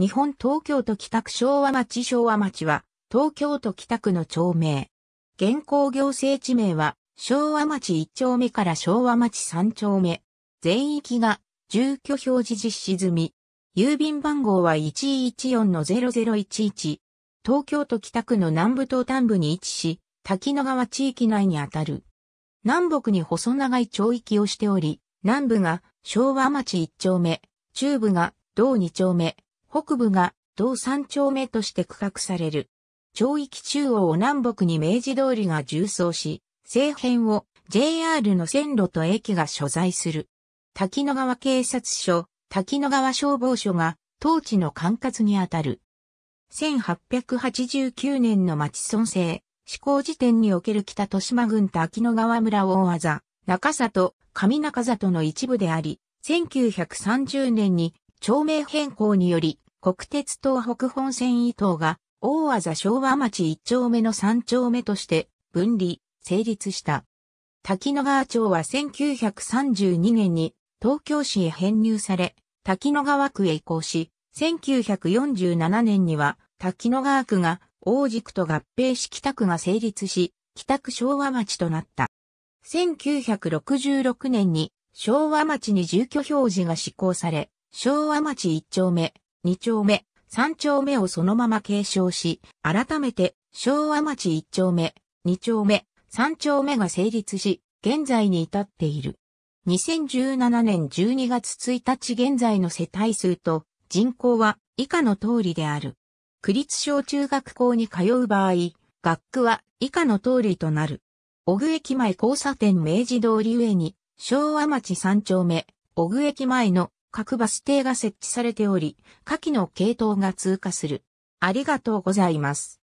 日本東京都北区昭和町昭和町は、東京都北区の町名。現行行政地名は、昭和町1丁目から昭和町3丁目。全域が、住居表示実施済み。郵便番号は114の0011。東京都北区の南部東端部に位置し、滝野川地域内にあたる。南北に細長い町域をしており、南部が昭和町1丁目、中部が道2丁目、北部が同三丁目として区画される。町域中央を南北に明治通りが縦走し、西辺を JR の線路と駅が所在する。滝野川警察署、滝野川消防署が当地の管轄にあたる。1889年の町村制、施行時点における北豊島郡と秋野川村大技、中里、上中里の一部であり、1930年に町名変更により、国鉄東北本線伊東が、大和昭和町一丁目の三丁目として、分離、成立した。滝野川町は1932年に東京市へ編入され、滝野川区へ移行し、1947年には滝野川区が大軸区と合併し北区が成立し、北区昭和町となった。1966年に昭和町に住居表示が施行され、昭和町一丁目、二丁目、三丁目をそのまま継承し、改めて昭和町一丁目、二丁目、三丁目が成立し、現在に至っている。2017年12月1日現在の世帯数と人口は以下の通りである。区立小中学校に通う場合、学区は以下の通りとなる。小具駅前交差点明治通り上に、昭和町三丁目、小具駅前の各バス停が設置されており、下記の系統が通過する。ありがとうございます。